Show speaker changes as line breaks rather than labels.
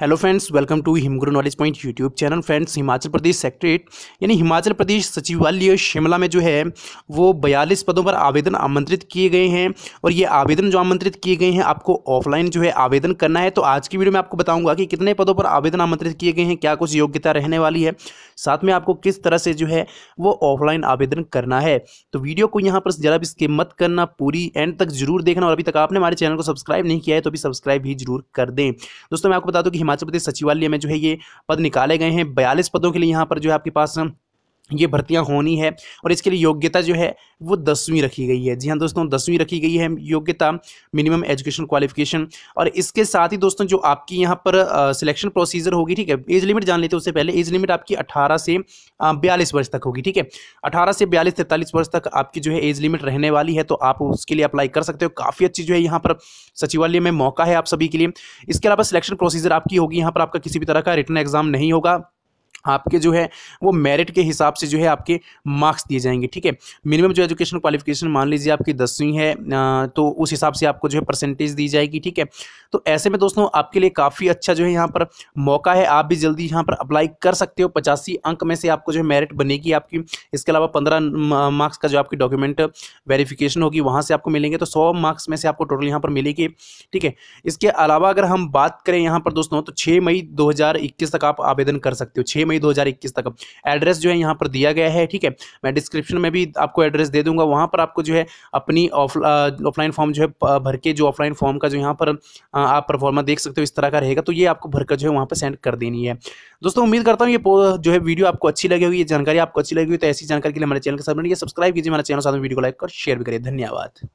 hello friends welcome to Himguru knowledge point YouTube channel friends Himachal Pradesh secretariat यानी हिमाचल प्रदेश सचिवालय शिमला में जो है वो बयालीस पदों पर आवेदन आमंत्रित किए गए हैं और ये आवेदन जो आमंत्रित किए गए हैं आपको ऑफलाइन जो है आवेदन करना है तो आज की वीडियो में आपको बताऊँगा कि कितने पदों पर आवेदन आमंत्रित किए गए हैं क्या कुछ योग्यता रहने वाली है साथ में आपको किस तरह से जो है वो ऑफलाइन आवेदन करना है तो वीडियो को यहाँ पर ज़रा भी मत करना पूरी एंड तक जरूर देखना और अभी तक आपने हमारे चैनल को सब्सक्राइब नहीं किया है तो अभी सब्सक्राइब भी जरूर कर दें दोस्तों मैं आपको बता दूँ कि हिमाचल प्रदेश सचिवालय में जो है ये पद निकाले गए हैं बयालीस पदों के लिए यहाँ पर जो है आपके पास ये भर्तियां होनी है और इसके लिए योग्यता जो है वो दसवीं रखी गई है जी हाँ दोस्तों दसवीं रखी गई है योग्यता मिनिमम एजुकेशन क्वालिफिकेशन और इसके साथ ही दोस्तों जो आपकी यहाँ पर सिलेक्शन प्रोसीजर होगी ठीक है एज लिमिट जान लेते हैं उससे पहले एज लिमिट आपकी अठारह से बयालीस वर्ष तक होगी ठीक है अठारह से बयालीस तैंतालीस वर्ष तक आपकी जो है एज लिमिट रहने वाली है तो आप उसके लिए अप्लाई कर सकते हो काफ़ी अच्छी जो है यहाँ पर सचिवालय में मौका है आप सभी के लिए इसके अलावा सिलेक्शन प्रोसीजर आपकी होगी यहाँ पर आपका किसी भी तरह का रिटर्न एग्जाम नहीं होगा आपके जो है वो मेरिट के हिसाब से जो है आपके मार्क्स दिए जाएंगे ठीक है मिनिमम जो एजुकेशन क्वालिफिकेशन मान लीजिए आपकी दसवीं है तो उस हिसाब से आपको जो है परसेंटेज दी जाएगी ठीक है तो ऐसे में दोस्तों आपके लिए काफ़ी अच्छा जो है यहाँ पर मौका है आप भी जल्दी यहाँ पर अप्लाई कर सकते हो पचासी अंक में से आपको जो है मेरिट बनेगी आपकी इसके अलावा पंद्रह मार्क्स का जो आपकी डॉक्यूमेंट वेरिफिकेशन होगी वहाँ से आपको मिलेंगे तो सौ मार्क्स में से आपको टोटल यहाँ पर मिलेगी ठीक है इसके अलावा अगर हम बात करें यहाँ पर दोस्तों तो छः मई दो तक आप आवेदन कर सकते हो छः मई दो तक एड्रेस जो है यहाँ पर दिया गया है ठीक है मैं डिस्क्रिप्शन में भी आपको एड्रेस दे दूंगा वहाँ पर आपको जो है अपनी ऑफलाइन फॉर्म जो है भर के जो ऑफलाइन फॉर्म का जो यहाँ पर आप परफॉर्मा देख सकते हो इस तरह का रहेगा तो ये आपको भर जो है वहाँ पर सेंड कर देनी है दोस्तों उम्मीद करता हूँ ये जो है वीडियो आपको अच्छी लगी हुई ये जानकारी आपको अच्छी लगी हुई तो ऐसी जानकारी के लिए हमारे चैनल के साथ सब्सक्राइब कीजिए हमारे चैनल साथ में वीडियो को लाइक और शेयर भी करिए धन्यवाद